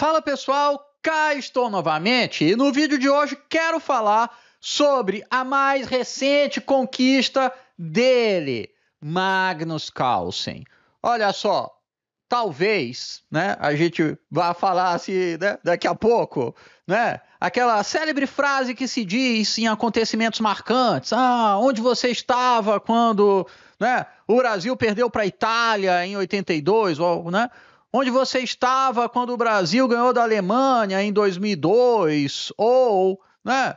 Fala pessoal, cá estou novamente e no vídeo de hoje quero falar sobre a mais recente conquista dele, Magnus Carlsen. Olha só, talvez, né, a gente vá falar assim, né, daqui a pouco, né, aquela célebre frase que se diz em acontecimentos marcantes, ah, onde você estava quando, né, o Brasil perdeu para a Itália em 82, ou, né, onde você estava quando o Brasil ganhou da Alemanha em 2002, ou, né,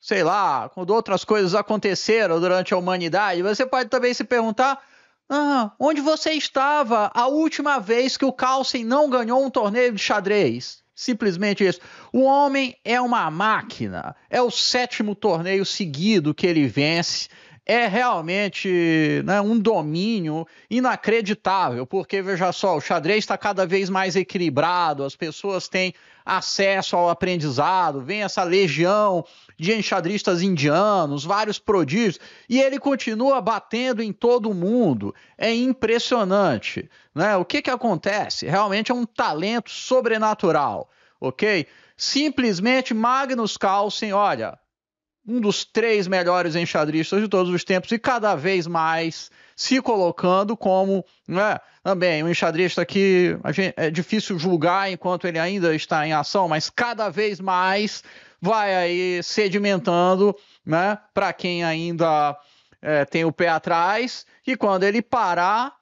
sei lá, quando outras coisas aconteceram durante a humanidade. Você pode também se perguntar ah, onde você estava a última vez que o Carlsen não ganhou um torneio de xadrez? Simplesmente isso. O homem é uma máquina. É o sétimo torneio seguido que ele vence é realmente né, um domínio inacreditável, porque veja só, o xadrez está cada vez mais equilibrado, as pessoas têm acesso ao aprendizado, vem essa legião de enxadristas indianos, vários prodígios, e ele continua batendo em todo mundo. É impressionante. Né? O que, que acontece? Realmente é um talento sobrenatural, ok? Simplesmente Magnus Carlsen, olha, um dos três melhores enxadristas de todos os tempos e cada vez mais se colocando como né, também um enxadrista que gente, é difícil julgar enquanto ele ainda está em ação, mas cada vez mais vai aí sedimentando né, para quem ainda é, tem o pé atrás e quando ele parar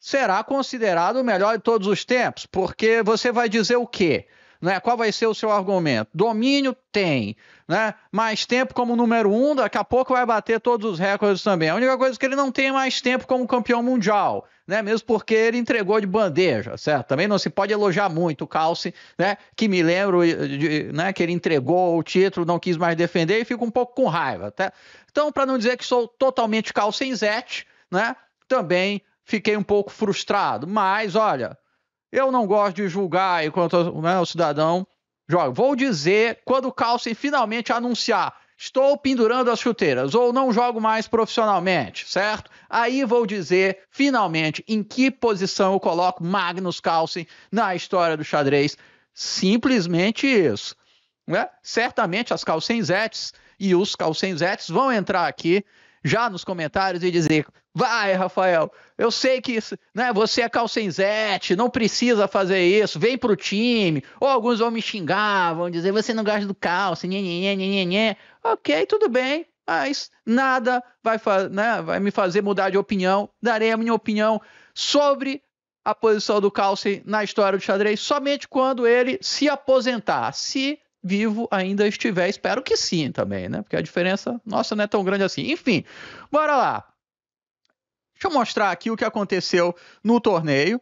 será considerado o melhor de todos os tempos, porque você vai dizer o quê? Né? Qual vai ser o seu argumento? Domínio tem, né? Mais tempo como número um, daqui a pouco vai bater todos os recordes também. A única coisa é que ele não tem mais tempo como campeão mundial, né? Mesmo porque ele entregou de bandeja, certo? Também não se pode elogiar muito o Calci, né? Que me lembro de, né? que ele entregou o título, não quis mais defender e fico um pouco com raiva, tá? Então, para não dizer que sou totalmente calcenzete, né? Também fiquei um pouco frustrado, mas olha, eu não gosto de julgar enquanto né, o cidadão joga. Vou dizer quando o Carlsen finalmente anunciar estou pendurando as chuteiras ou não jogo mais profissionalmente, certo? Aí vou dizer finalmente em que posição eu coloco Magnus Carlsen na história do xadrez. Simplesmente isso. Né? Certamente as Carlsenzetes e os Carlsenzetes vão entrar aqui já nos comentários e dizer: vai, Rafael, eu sei que isso, né, você é calcenzete, não precisa fazer isso, vem pro time. Ou alguns vão me xingar, vão dizer: você não gosta do calce, nhê, nhê, nhê, nhê, Ok, tudo bem, mas nada vai, né, vai me fazer mudar de opinião. Darei a minha opinião sobre a posição do calce na história do xadrez somente quando ele se aposentar. Se vivo ainda estiver. Espero que sim também, né? Porque a diferença, nossa, não é tão grande assim. Enfim, bora lá. Deixa eu mostrar aqui o que aconteceu no torneio,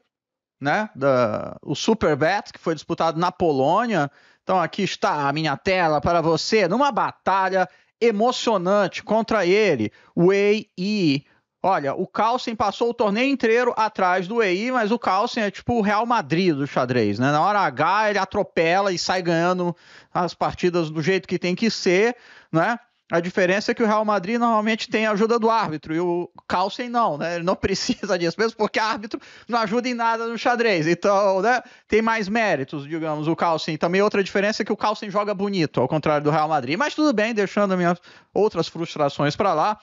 né? Da, o Super Bet, que foi disputado na Polônia. Então aqui está a minha tela para você, numa batalha emocionante contra ele, Wei Yi. Olha, o Carlsen passou o torneio inteiro atrás do EI, mas o Carlsen é tipo o Real Madrid do xadrez, né? Na hora H ele atropela e sai ganhando as partidas do jeito que tem que ser, né? A diferença é que o Real Madrid normalmente tem a ajuda do árbitro e o Carlsen não, né? Ele não precisa disso mesmo porque árbitro não ajuda em nada no xadrez. Então, né? Tem mais méritos, digamos, o Carlsen. Também outra diferença é que o Carlsen joga bonito, ao contrário do Real Madrid. Mas tudo bem, deixando minhas outras frustrações para lá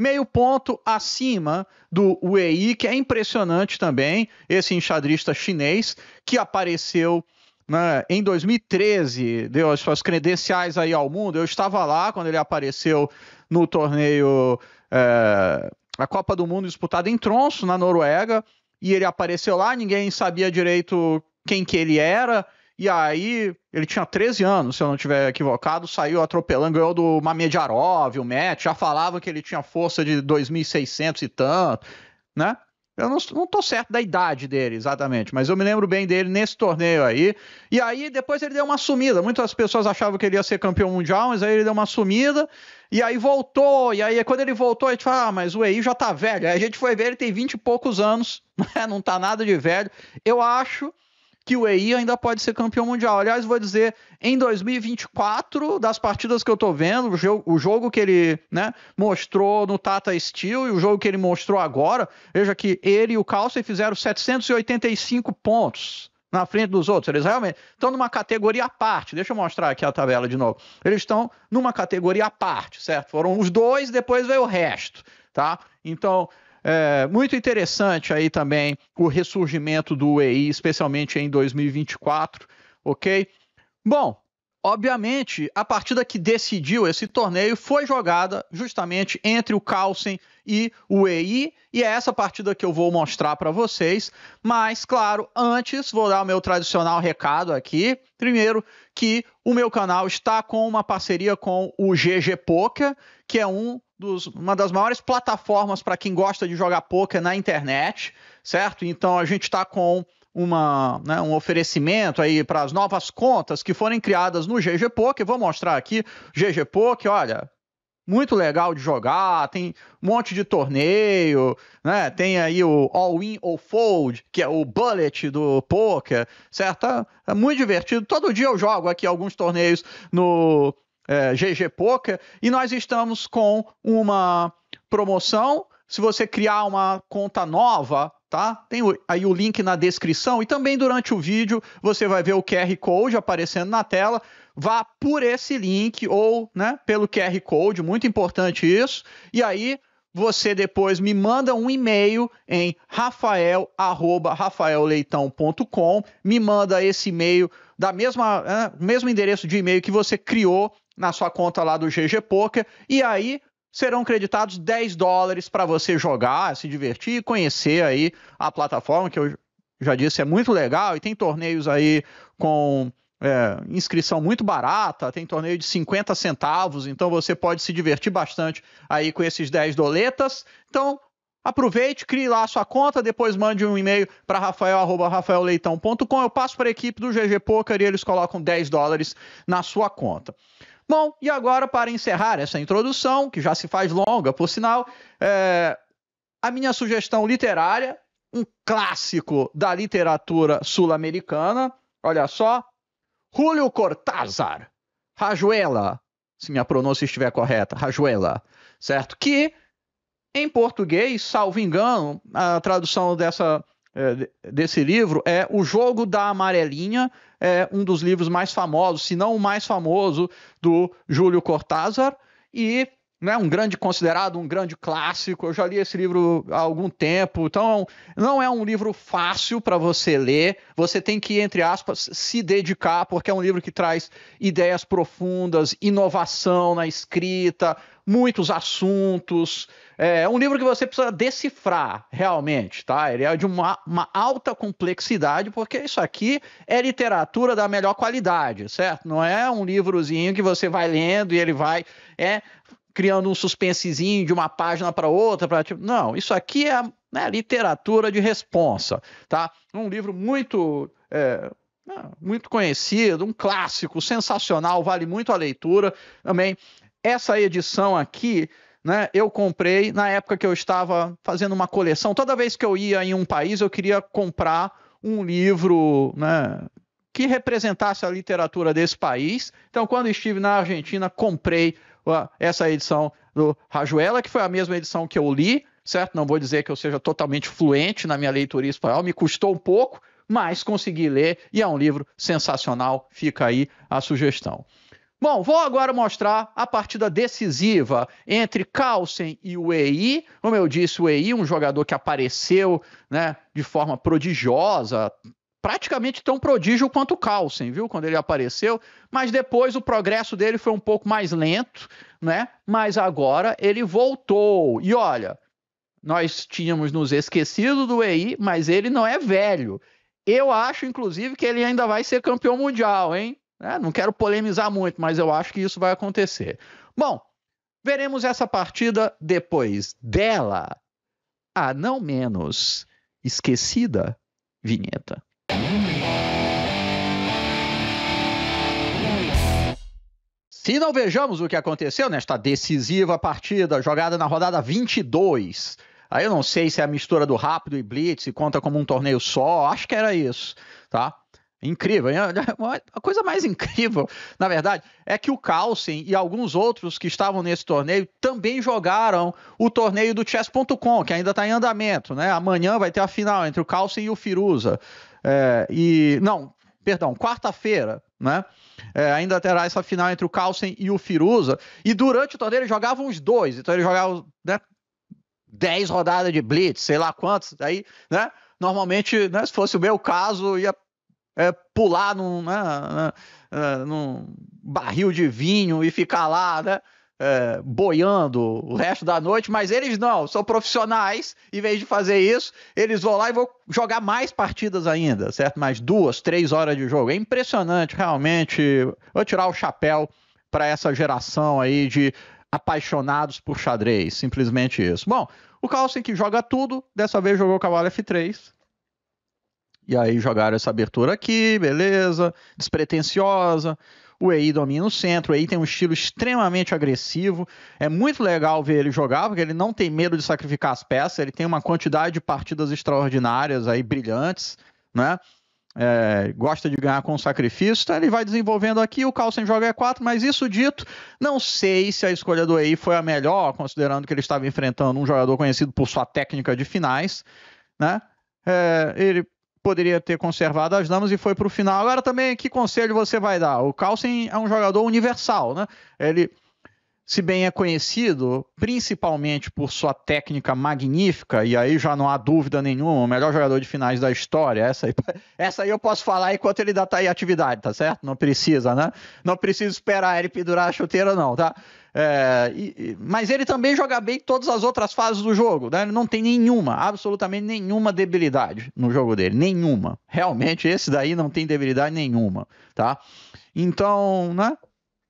meio ponto acima do Wei, que é impressionante também, esse enxadrista chinês que apareceu né, em 2013, deu as suas credenciais aí ao mundo. Eu estava lá quando ele apareceu no torneio, é, a Copa do Mundo disputada em Tronso, na Noruega, e ele apareceu lá, ninguém sabia direito quem que ele era, e aí, ele tinha 13 anos, se eu não estiver equivocado, saiu atropelando, ganhou do Mamedjarov, o Matt, já falava que ele tinha força de 2.600 e tanto, né? Eu não, não tô certo da idade dele, exatamente, mas eu me lembro bem dele nesse torneio aí. E aí, depois ele deu uma sumida. Muitas pessoas achavam que ele ia ser campeão mundial, mas aí ele deu uma sumida. E aí voltou. E aí, quando ele voltou, a gente fala, ah, mas o EI já tá velho. Aí a gente foi ver, ele tem 20 e poucos anos, né? não tá nada de velho. Eu acho que o EI ainda pode ser campeão mundial. Aliás, vou dizer, em 2024, das partidas que eu tô vendo, o jogo que ele né, mostrou no Tata Steel e o jogo que ele mostrou agora, veja que ele e o Calcio fizeram 785 pontos na frente dos outros. Eles realmente estão numa categoria à parte. Deixa eu mostrar aqui a tabela de novo. Eles estão numa categoria à parte, certo? Foram os dois, depois veio o resto, tá? Então, é, muito interessante aí também o ressurgimento do UEI, especialmente em 2024, ok? Bom, obviamente, a partida que decidiu esse torneio foi jogada justamente entre o Carlsen e o UEI, e é essa partida que eu vou mostrar para vocês. Mas, claro, antes vou dar o meu tradicional recado aqui. Primeiro, que o meu canal está com uma parceria com o GG Poker, que é um dos, uma das maiores plataformas para quem gosta de jogar poker na internet, certo? Então a gente está com uma, né, um oferecimento aí para as novas contas que forem criadas no GG Poker. Vou mostrar aqui GG Poker, olha, muito legal de jogar, tem um monte de torneio, né? Tem aí o All-in ou Fold, que é o bullet do poker, certo? É, é muito divertido. Todo dia eu jogo aqui alguns torneios no GG é, Poker, e nós estamos com uma promoção. Se você criar uma conta nova, tá? Tem aí o link na descrição e também durante o vídeo você vai ver o QR Code aparecendo na tela. Vá por esse link ou, né, pelo QR Code, muito importante isso. E aí você depois me manda um e-mail em rafael@rafaelleitão.com. Me manda esse e-mail da mesma, né, mesmo endereço de e-mail que você criou na sua conta lá do GG Poker e aí serão creditados 10 dólares para você jogar, se divertir e conhecer aí a plataforma que eu já disse é muito legal e tem torneios aí com é, inscrição muito barata, tem torneio de 50 centavos, então você pode se divertir bastante aí com esses 10 doletas. Então, aproveite, crie lá a sua conta, depois mande um e-mail para rafael@rafaelleitão.com. Eu passo para a equipe do GG Poker e eles colocam 10 dólares na sua conta. Bom, e agora para encerrar essa introdução, que já se faz longa, por sinal, é... a minha sugestão literária, um clássico da literatura sul-americana, olha só, Julio Cortázar, Rajuela, se minha pronúncia estiver correta, Rajuela, certo? Que em português, salvo engano, a tradução dessa é, desse livro é O Jogo da Amarelinha, é um dos livros mais famosos, se não o mais famoso, do Júlio Cortázar, e é um grande considerado um grande clássico. Eu já li esse livro há algum tempo, então não é um livro fácil para você ler. Você tem que, entre aspas, se dedicar, porque é um livro que traz ideias profundas, inovação na escrita, muitos assuntos. É, é um livro que você precisa decifrar realmente, tá? Ele é de uma, uma alta complexidade, porque isso aqui é literatura da melhor qualidade, certo? Não é um livrozinho que você vai lendo e ele vai. É criando um suspensezinho de uma página para outra, para tipo, não, isso aqui é né, literatura de responsa, tá? Um livro muito é, ah, muito conhecido, um clássico, sensacional, vale muito a leitura também. Essa edição aqui, né, eu comprei na época que eu estava fazendo uma coleção. Toda vez que eu ia em um país, eu queria comprar um livro, né, que representasse a literatura desse país. Então, quando estive na Argentina, comprei essa edição do Rajuela, que foi a mesma edição que eu li, certo? Não vou dizer que eu seja totalmente fluente na minha leitura espanhol, me custou um pouco, mas consegui ler e é um livro sensacional, fica aí a sugestão. Bom, vou agora mostrar a partida decisiva entre Carlsen e o EI. Como eu disse, o EI, um jogador que apareceu né, de forma prodigiosa, praticamente tão prodígio quanto o Carlsen, viu, quando ele apareceu, mas depois o progresso dele foi um pouco mais lento, né? Mas agora ele voltou. E olha, nós tínhamos nos esquecido do EI, mas ele não é velho. Eu acho, inclusive, que ele ainda vai ser campeão mundial, hein? É, não quero polemizar muito, mas eu acho que isso vai acontecer. Bom, veremos essa partida depois dela. A não menos esquecida vinheta. Se não vejamos o que aconteceu nesta decisiva partida jogada na rodada 22, aí eu não sei se é a mistura do rápido e blitz e conta como um torneio só, acho que era isso, tá? Incrível. A coisa mais incrível, na verdade, é que o Carlsen e alguns outros que estavam nesse torneio também jogaram o torneio do chess.com, que ainda está em andamento, né? Amanhã vai ter a final entre o Carlsen e o Firuza. É, e não, perdão, quarta-feira, né? É, ainda terá essa final entre o Carlsen e o Firuza. E durante o torneio ele jogava os dois, então ele jogava né, 10 rodadas de blitz, sei lá quantos. Aí, né? Normalmente, né, se fosse o meu caso, ia é, pular num, né, né é, num barril de vinho e ficar lá, né? é, boiando o resto da noite, mas eles não, são profissionais, em vez de fazer isso, eles vão lá e vão jogar mais partidas ainda, certo? Mais duas, três horas de jogo. É impressionante, realmente. Vou tirar o chapéu para essa geração aí de apaixonados por xadrez, simplesmente isso. Bom, o Carlsen que joga tudo, dessa vez jogou o cavalo F3. E aí jogaram essa abertura aqui, beleza, despretensiosa o EI domina o centro, o EI tem um estilo extremamente agressivo. É muito legal ver ele jogar, porque ele não tem medo de sacrificar as peças, ele tem uma quantidade de partidas extraordinárias aí, brilhantes, né? É, gosta de ganhar com sacrifício, então ele vai desenvolvendo aqui, o Carlsen joga E4, mas isso dito, não sei se a escolha do EI foi a melhor, considerando que ele estava enfrentando um jogador conhecido por sua técnica de finais, né? É, ele poderia ter conservado as damas e foi para o final. Agora também, que conselho você vai dar? O Carlsen é um jogador universal, né? Ele se bem é conhecido principalmente por sua técnica magnífica, e aí já não há dúvida nenhuma, o melhor jogador de finais da história. Essa aí, essa aí eu posso falar enquanto ele está em atividade, tá certo? Não precisa, né? Não precisa esperar ele pendurar a chuteira, não, tá? É, e, mas ele também joga bem todas as outras fases do jogo, né? Ele não tem nenhuma, absolutamente nenhuma debilidade no jogo dele, nenhuma. Realmente, esse daí não tem debilidade nenhuma, tá? Então, né?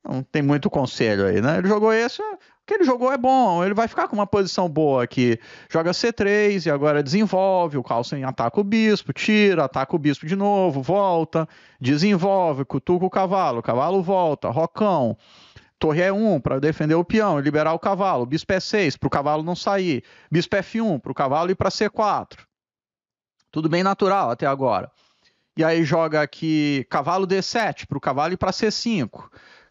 Não tem muito conselho aí, né? Ele jogou esse, o que ele jogou é bom, ele vai ficar com uma posição boa aqui. Joga C3 e agora desenvolve, o Carlsen ataca o bispo, tira, ataca o bispo de novo, volta, desenvolve, cutuca o cavalo, o cavalo volta, rocão. Torre E1 é para defender o peão e liberar o cavalo. Bispo é E6 para o cavalo não sair. Bispo é F1 para o cavalo ir para C4. Tudo bem natural até agora. E aí joga aqui cavalo D7 para o cavalo ir para C5.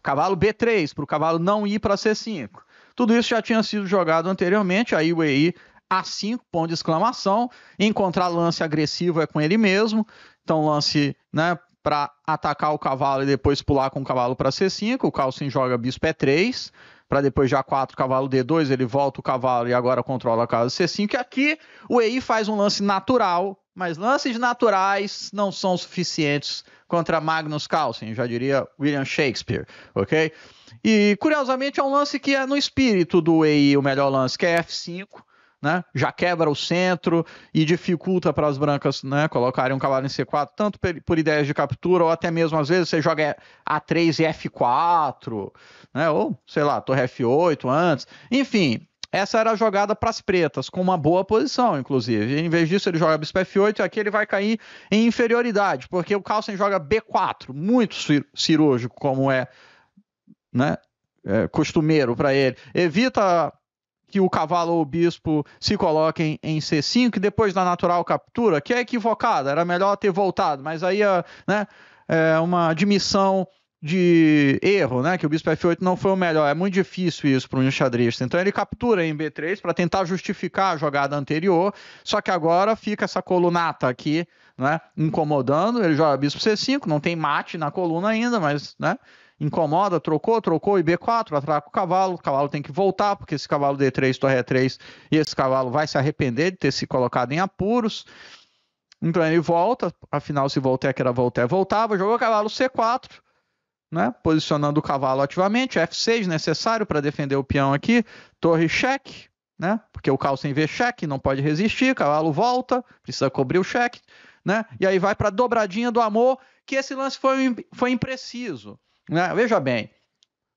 Cavalo B3, para o cavalo não ir para C5. Tudo isso já tinha sido jogado anteriormente, aí o EI A5, ponto de exclamação. Encontrar lance agressivo é com ele mesmo. Então, lance né, para atacar o cavalo e depois pular com o cavalo para C5. O Carlsen joga bispo E3, para depois de A4, cavalo D2, ele volta o cavalo e agora controla a casa C5. E aqui o EI faz um lance natural mas lances naturais não são suficientes contra Magnus Carlsen, já diria William Shakespeare, ok? E curiosamente é um lance que é no espírito do EI o melhor lance, que é F5, né? Já quebra o centro e dificulta para as brancas, né, colocarem um cavalo em C4, tanto por ideias de captura ou até mesmo às vezes você joga A3 e F4, né? Ou sei lá, torre F8 antes. Enfim, essa era a jogada para as pretas, com uma boa posição, inclusive. Em vez disso, ele joga bispo F8 e aqui ele vai cair em inferioridade, porque o Carlsen joga B4, muito cirúrgico, como é, né, é costumeiro para ele. Evita que o cavalo ou o bispo se coloquem em C5 e depois da natural captura, que é equivocada, era melhor ter voltado, mas aí é, né, é uma admissão de erro, né? Que o bispo F8 não foi o melhor. É muito difícil isso para um enxadrista. Então ele captura em B3 para tentar justificar a jogada anterior, só que agora fica essa colunata aqui, né? Incomodando. Ele joga bispo C5, não tem mate na coluna ainda, mas, né? Incomoda, trocou, trocou e B4, atraca o cavalo, o cavalo tem que voltar, porque esse cavalo D3, torre E3, e esse cavalo vai se arrepender de ter se colocado em apuros. Então ele volta, afinal se que era voltar. voltava, jogou cavalo C4, né? Posicionando o cavalo ativamente, F6 necessário para defender o peão aqui, torre cheque, né? Porque o em ver cheque, não pode resistir, cavalo volta, precisa cobrir o cheque, né? E aí vai para dobradinha do amor, que esse lance foi, foi impreciso, né? Veja bem,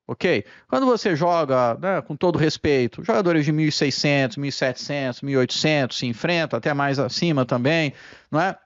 ok? Quando você joga, né, com todo respeito, jogadores de 1600, 1700, 1800 se enfrentam, até mais acima também, não é?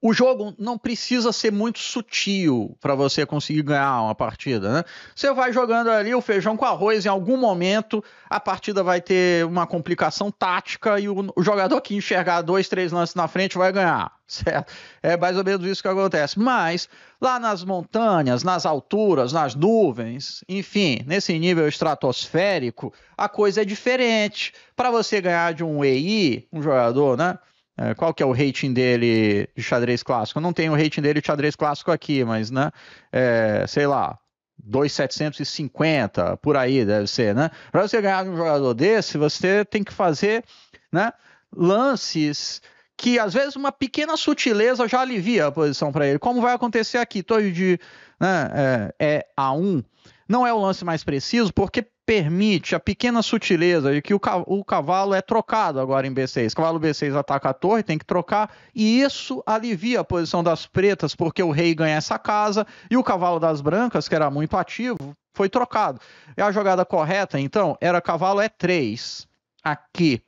o jogo não precisa ser muito sutil para você conseguir ganhar uma partida, né? Você vai jogando ali o feijão com arroz, em algum momento a partida vai ter uma complicação tática e o, o jogador que enxergar dois, três lances na frente vai ganhar, certo? É mais ou menos isso que acontece. Mas lá nas montanhas, nas alturas, nas nuvens, enfim, nesse nível estratosférico, a coisa é diferente. Para você ganhar de um EI, um jogador, né? É, qual que é o rating dele de xadrez clássico? Eu não tenho o rating dele de xadrez clássico aqui, mas, né, é, sei lá, 2,750, por aí deve ser, né? Para você ganhar um jogador desse, você tem que fazer, né, lances que às vezes uma pequena sutileza já alivia a posição para ele. Como vai acontecer aqui, Tô de né, é, é A1, não é o lance mais preciso, porque permite a pequena sutileza de que o cavalo é trocado agora em B6. cavalo B6 ataca a torre, tem que trocar, e isso alivia a posição das pretas, porque o rei ganha essa casa, e o cavalo das brancas, que era muito ativo, foi trocado. É a jogada correta, então, era cavalo E3. Aqui,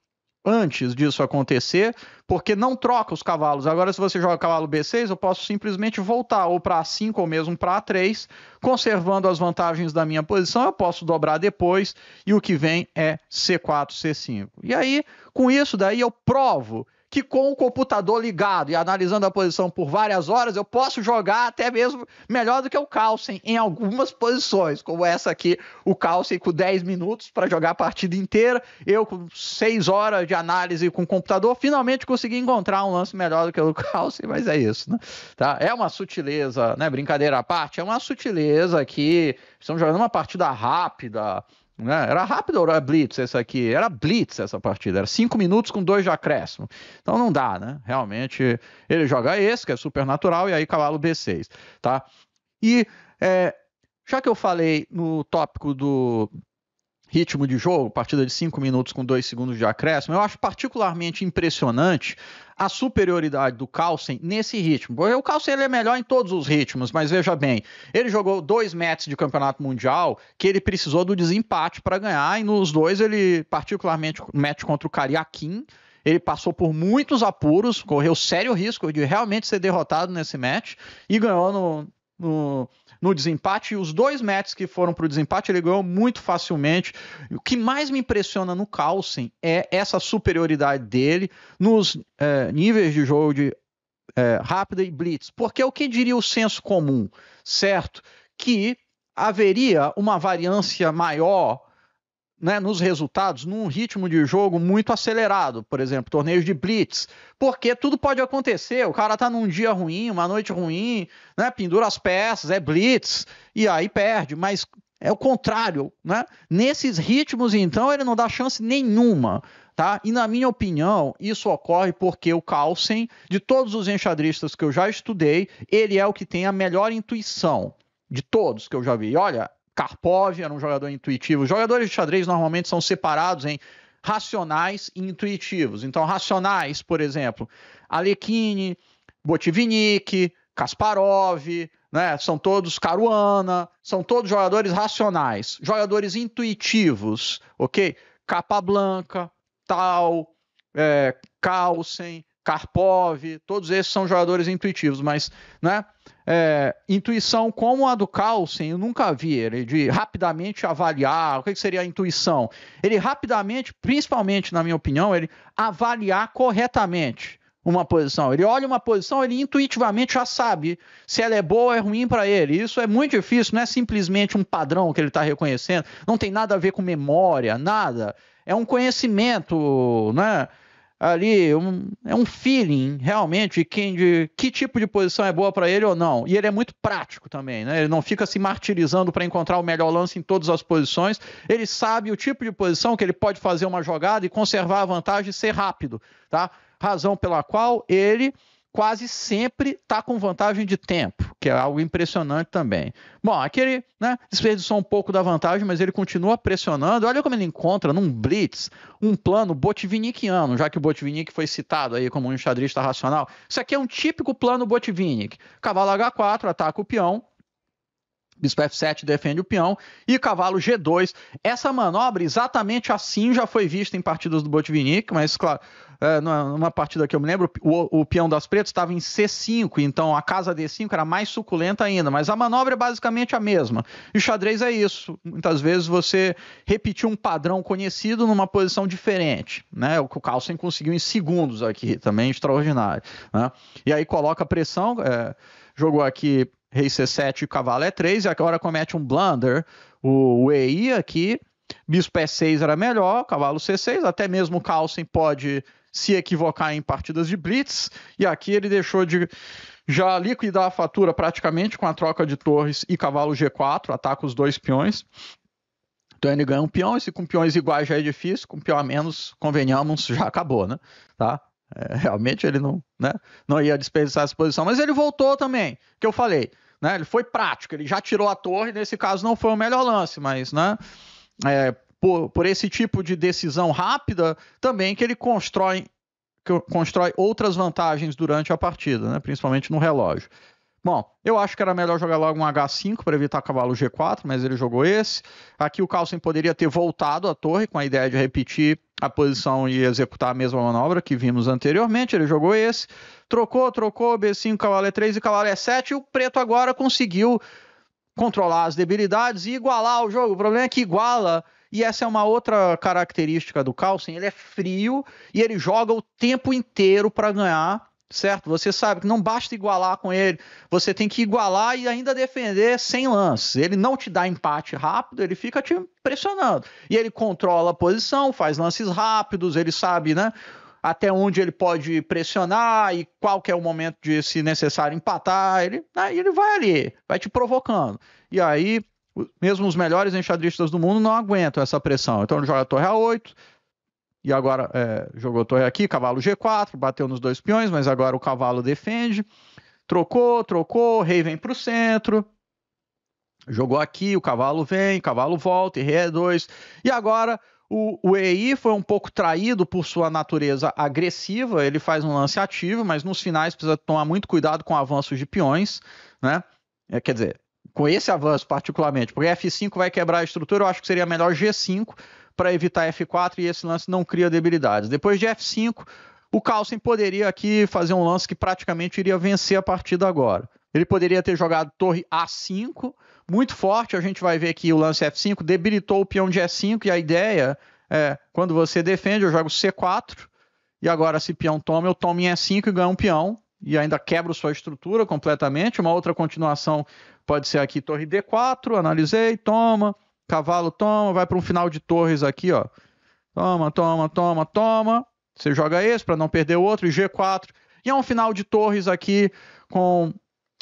antes disso acontecer, porque não troca os cavalos. Agora, se você joga cavalo B6, eu posso simplesmente voltar ou para A5 ou mesmo para A3, conservando as vantagens da minha posição, eu posso dobrar depois e o que vem é C4, C5. E aí, com isso daí, eu provo que com o computador ligado e analisando a posição por várias horas, eu posso jogar até mesmo melhor do que o Carlsen em algumas posições, como essa aqui, o Carlsen com 10 minutos para jogar a partida inteira, eu com 6 horas de análise com o computador, finalmente com consegui encontrar um lance melhor do que o do Kelsey, mas é isso, né? Tá? É uma sutileza, né? Brincadeira à parte, é uma sutileza que estamos jogando uma partida rápida, né? Era rápido ou era blitz essa aqui? Era blitz essa partida, era cinco minutos com dois de acréscimo. Então não dá, né? Realmente, ele joga esse, que é super natural, e aí cavalo B6, tá? E é, já que eu falei no tópico do, ritmo de jogo, partida de 5 minutos com 2 segundos de acréscimo, eu acho particularmente impressionante a superioridade do Carlsen nesse ritmo. o Carlsen ele é melhor em todos os ritmos, mas veja bem, ele jogou dois matches de campeonato mundial que ele precisou do desempate para ganhar, e nos dois ele, particularmente, match contra o Kariakin, ele passou por muitos apuros, correu sério risco de realmente ser derrotado nesse match e ganhou no, no, no desempate. E os dois matches que foram para o desempate, ele ganhou muito facilmente. O que mais me impressiona no Carlsen é essa superioridade dele nos é, níveis de jogo de é, rápida e blitz. Porque é o que diria o senso comum, certo? Que haveria uma variância maior né, nos resultados num ritmo de jogo muito acelerado, por exemplo, torneios de blitz, porque tudo pode acontecer. O cara tá num dia ruim, uma noite ruim, né, pendura as peças, é blitz e aí perde, mas é o contrário, né? Nesses ritmos então ele não dá chance nenhuma, tá? E na minha opinião, isso ocorre porque o Carlsen, de todos os enxadristas que eu já estudei, ele é o que tem a melhor intuição de todos que eu já vi. Olha, Karpov era um jogador intuitivo. Os jogadores de xadrez normalmente são separados em racionais e intuitivos. Então, racionais, por exemplo, Alekhine, Botvinnik, Kasparov, né? São todos Caruana, são todos jogadores racionais, jogadores intuitivos, ok? Capablanca, Tal, é, Carlsen, Karpov, todos esses são jogadores intuitivos, mas, né? É, intuição como a do Carlsen, eu nunca vi ele de rapidamente avaliar o que, que seria a intuição. Ele rapidamente, principalmente na minha opinião, ele avaliar corretamente uma posição. Ele olha uma posição, ele intuitivamente já sabe se ela é boa ou é ruim para ele. Isso é muito difícil, não é simplesmente um padrão que ele está reconhecendo, não tem nada a ver com memória, nada. É um conhecimento né, ali um, é um feeling realmente quem de que tipo de posição é boa para ele ou não. E ele é muito prático também, né? Ele não fica se martirizando para encontrar o melhor lance em todas as posições. Ele sabe o tipo de posição que ele pode fazer uma jogada e conservar a vantagem e ser rápido, tá? Razão pela qual ele quase sempre está com vantagem de tempo, que é algo impressionante também. Bom, aquele né, desperdiçou um pouco da vantagem, mas ele continua pressionando. Olha como ele encontra num blitz um plano botiviniquiano, já que o Botivinic foi citado aí como um enxadrista racional. Isso aqui é um típico plano Botvinnik. Cavalo H4 ataca o peão, Bispo F7 defende o peão e cavalo G2. Essa manobra, exatamente assim, já foi vista em partidas do Botvinnik, mas claro, uh, numa partida que eu me lembro, o, o peão das pretas estava em C5, então a casa D5 era mais suculenta ainda, mas a manobra é basicamente a mesma. E o xadrez é isso. Muitas vezes você repetiu um padrão conhecido numa posição diferente. Né? O que o Carlsen conseguiu em segundos aqui, também extraordinário. Né? E aí coloca pressão, é, jogou aqui rei C7 e cavalo E3, é e agora comete um blunder, o, o EI aqui, bispo é E6 era melhor, cavalo C6, até mesmo o Carlsen pode se equivocar em partidas de blitz, e aqui ele deixou de já liquidar a fatura praticamente com a troca de torres e cavalo G4, ataca os dois peões. Então ele ganha um peão, e se com peões iguais já é difícil, com peão a menos, convenhamos, já acabou, né? Tá? É, realmente ele não, né, não ia desperdiçar essa posição, mas ele voltou também, que eu falei, né? Ele foi prático, ele já tirou a torre, nesse caso não foi o melhor lance, mas, né? É, por, por esse tipo de decisão rápida, também que ele constrói, que constrói outras vantagens durante a partida, né? principalmente no relógio. Bom, eu acho que era melhor jogar logo um H5 para evitar cavalo G4, mas ele jogou esse. Aqui o Carlsen poderia ter voltado à torre com a ideia de repetir a posição e executar a mesma manobra que vimos anteriormente. Ele jogou esse, trocou, trocou, B5, cavalo E3 e cavalo E7. E o preto agora conseguiu controlar as debilidades e igualar o jogo. O problema é que iguala e essa é uma outra característica do Carlsen, ele é frio e ele joga o tempo inteiro para ganhar certo? Você sabe que não basta igualar com ele, você tem que igualar e ainda defender sem lances. Ele não te dá empate rápido, ele fica te pressionando. E ele controla a posição, faz lances rápidos, ele sabe, né? Até onde ele pode pressionar e qual que é o momento de, se necessário, empatar. Ele, aí ele vai ali, vai te provocando. E aí mesmo os melhores enxadristas do mundo não aguentam essa pressão. Então ele joga a torre A8, e agora é, jogou torre aqui, cavalo G4, bateu nos dois peões, mas agora o cavalo defende. Trocou, trocou, rei vem para o centro. Jogou aqui, o cavalo vem, cavalo volta, e rei é 2. E agora o, o EI foi um pouco traído por sua natureza agressiva, ele faz um lance ativo, mas nos finais precisa tomar muito cuidado com avanços de peões, né? É, quer dizer, com esse avanço particularmente, porque F5 vai quebrar a estrutura, eu acho que seria melhor G5 para evitar F4 e esse lance não cria debilidades. Depois de F5, o Carlsen poderia aqui fazer um lance que praticamente iria vencer a partida agora. Ele poderia ter jogado torre A5, muito forte, a gente vai ver que o lance F5 debilitou o peão de E5 e a ideia é, quando você defende, eu jogo C4 e agora se peão toma, eu tomo em E5 e ganho um peão e ainda quebro sua estrutura completamente. Uma outra continuação Pode ser aqui torre D4, analisei, toma. Cavalo toma, vai para um final de torres aqui, ó. Toma, toma, toma, toma. Você joga esse para não perder o outro, e G4. E é um final de torres aqui com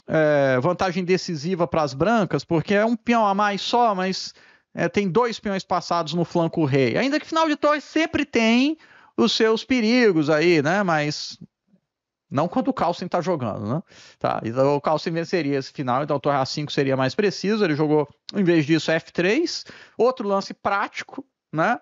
é, vantagem decisiva para as brancas, porque é um peão a mais só, mas é, tem dois peões passados no flanco rei. Ainda que final de torres sempre tem os seus perigos aí, né? Mas não quando o Carlsen tá jogando, né? Tá, então o Carlsen venceria esse final, então o Torre A5 seria mais preciso. Ele jogou, em vez disso, F3. Outro lance prático, né?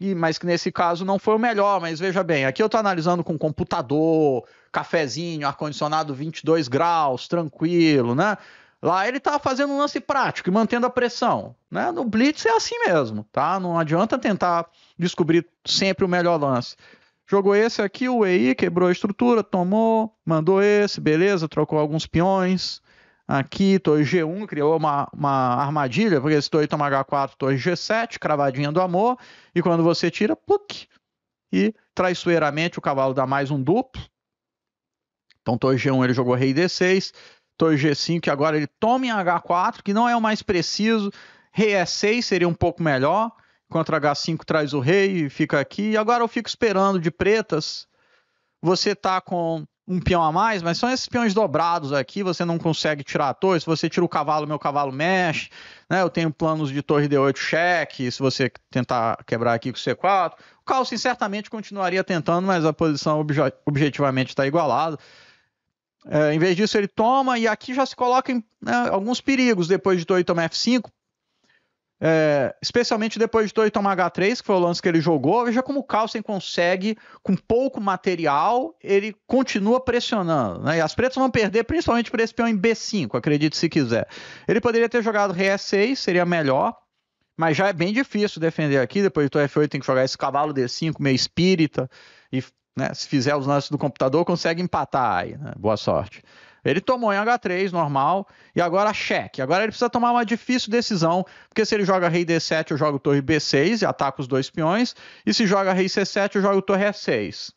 E, mas que nesse caso não foi o melhor, mas veja bem, aqui eu tô analisando com computador, cafezinho, ar-condicionado 22 graus, tranquilo, né? Lá ele tá fazendo um lance prático e mantendo a pressão, né? No blitz é assim mesmo, tá? Não adianta tentar descobrir sempre o melhor lance. Jogou esse aqui, o EI quebrou a estrutura, tomou, mandou esse, beleza, trocou alguns peões. Aqui, torre G1 criou uma, uma armadilha, porque se torre toma H4, torre G7, cravadinha do amor. E quando você tira, puk, E traiçoeiramente o cavalo dá mais um duplo. Então, torre G1 ele jogou rei D6, torre G5, que agora ele toma em H4, que não é o mais preciso. Rei E6 seria um pouco melhor contra H5 traz o rei e fica aqui. E agora eu fico esperando de pretas. Você tá com um peão a mais, mas são esses peões dobrados aqui, você não consegue tirar a torre. Se você tira o cavalo, meu cavalo mexe. Né? Eu tenho planos de torre D8 cheque, se você tentar quebrar aqui com C4. O Carlsen certamente continuaria tentando, mas a posição obje objetivamente está igualada. É, em vez disso, ele toma e aqui já se coloca em, né, alguns perigos. Depois de torre toma F5, é, especialmente depois de tomar H3, que foi o lance que ele jogou, veja como o Carlsen consegue, com pouco material, ele continua pressionando. Né? E as pretas vão perder, principalmente para esse peão em B5, acredite se quiser. Ele poderia ter jogado Ré 6, seria melhor, mas já é bem difícil defender aqui. Depois do F8 tem que jogar esse cavalo D5, meio espírita, e né, se fizer os lances do computador, consegue empatar aí. Né? Boa sorte. Ele tomou em H3, normal, e agora cheque. Agora ele precisa tomar uma difícil decisão, porque se ele joga rei D7, eu jogo torre B6 e ataco os dois peões, e se joga rei C7, eu jogo torre F6.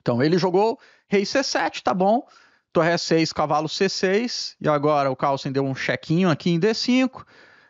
Então ele jogou rei C7, tá bom, torre E6, cavalo C6, e agora o Carlsen deu um chequinho aqui em D5,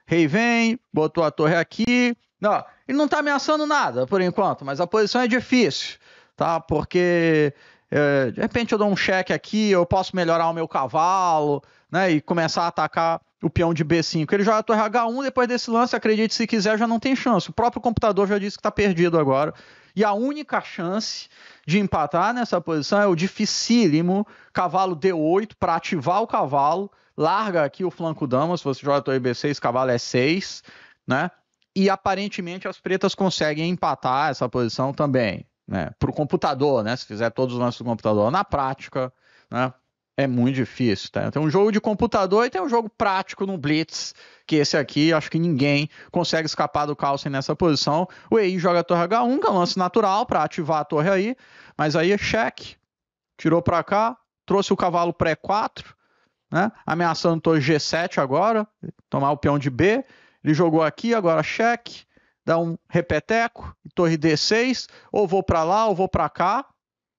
rei vem, botou a torre aqui, não, ele não está ameaçando nada por enquanto, mas a posição é difícil, tá, porque de repente eu dou um cheque aqui, eu posso melhorar o meu cavalo, né? E começar a atacar o peão de B5. Ele joga a torre H1, depois desse lance, acredite se quiser, já não tem chance. O próprio computador já disse que está perdido agora. E a única chance de empatar nessa posição é o dificílimo cavalo D8 para ativar o cavalo. Larga aqui o flanco dama, se você joga a torre B6, cavalo é 6, né? E aparentemente as pretas conseguem empatar essa posição também né, para o computador, né? Se fizer todos os lances do computador na prática, né? É muito difícil, tá? Tem então, um jogo de computador e tem um jogo prático no Blitz, que esse aqui, acho que ninguém consegue escapar do Carlsen nessa posição. O EI joga a torre H1, que é um lance natural para ativar a torre aí, mas aí é cheque. Tirou para cá, trouxe o cavalo pré 4, né? Ameaçando torre G7 agora, tomar o peão de B. Ele jogou aqui, agora cheque dá um repeteco, torre D6, ou vou para lá ou vou para cá.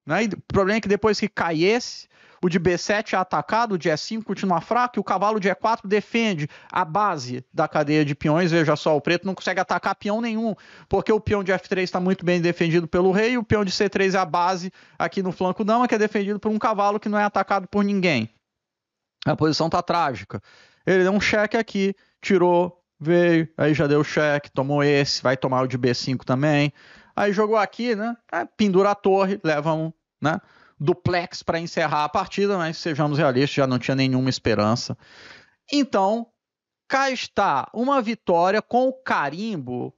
Né? o problema é que depois que cai esse, o de B7 é atacado, o de E5 continua fraco e o cavalo de E4 defende a base da cadeia de peões. Veja só, o preto não consegue atacar peão nenhum, porque o peão de F3 está muito bem defendido pelo rei, e o peão de C3 é a base aqui no flanco dama, é que é defendido por um cavalo que não é atacado por ninguém. A posição tá trágica. Ele deu um cheque aqui, tirou veio, aí já deu cheque, tomou esse, vai tomar o de B5 também. Aí jogou aqui, né? Pendura a torre, leva um, né? Duplex para encerrar a partida, mas sejamos realistas, já não tinha nenhuma esperança. Então, cá está uma vitória com o carimbo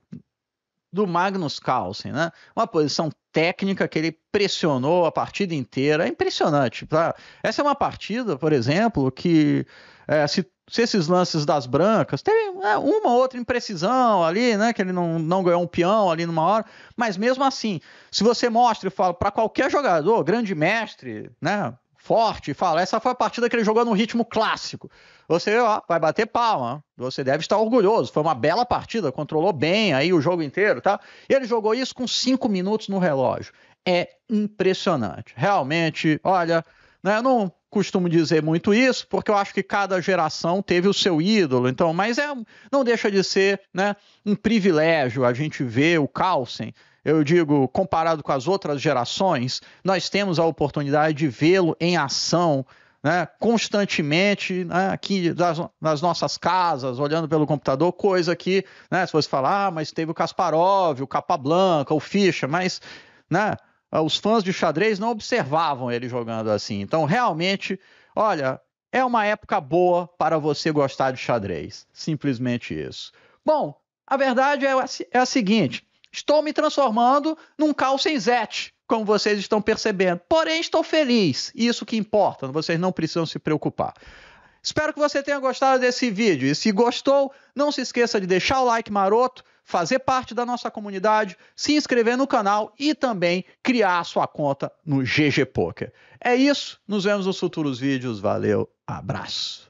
do Magnus Carlsen, né? Uma posição técnica que ele pressionou a partida inteira. É impressionante. Tá? Essa é uma partida, por exemplo, que é, se se esses lances das brancas, teve é, uma outra imprecisão ali, né? Que ele não, não ganhou um peão ali numa hora. Mas mesmo assim, se você mostra e fala para qualquer jogador, grande mestre, né? Forte, fala, essa foi a partida que ele jogou no ritmo clássico. Você ó, vai bater palma, você deve estar orgulhoso. Foi uma bela partida, controlou bem aí o jogo inteiro, tá? Ele jogou isso com cinco minutos no relógio. É impressionante. Realmente, olha, né, não, costumo dizer muito isso, porque eu acho que cada geração teve o seu ídolo, então, mas é, não deixa de ser né, um privilégio a gente ver o Carlsen. Eu digo, comparado com as outras gerações, nós temos a oportunidade de vê-lo em ação né, constantemente né, aqui das, nas nossas casas, olhando pelo computador, coisa que, né, se você falar, ah, mas teve o Kasparov, o Capablanca, o Fischer, mas, né, ah, os fãs de xadrez não observavam ele jogando assim. Então, realmente, olha, é uma época boa para você gostar de xadrez. Simplesmente isso. Bom, a verdade é a, é a seguinte: estou me transformando num Carlsenzete, como vocês estão percebendo. Porém, estou feliz. Isso que importa, vocês não precisam se preocupar. Espero que você tenha gostado desse vídeo. E se gostou, não se esqueça de deixar o like maroto fazer parte da nossa comunidade, se inscrever no canal e também criar a sua conta no GG Poker. É isso, nos vemos nos futuros vídeos. Valeu, abraço.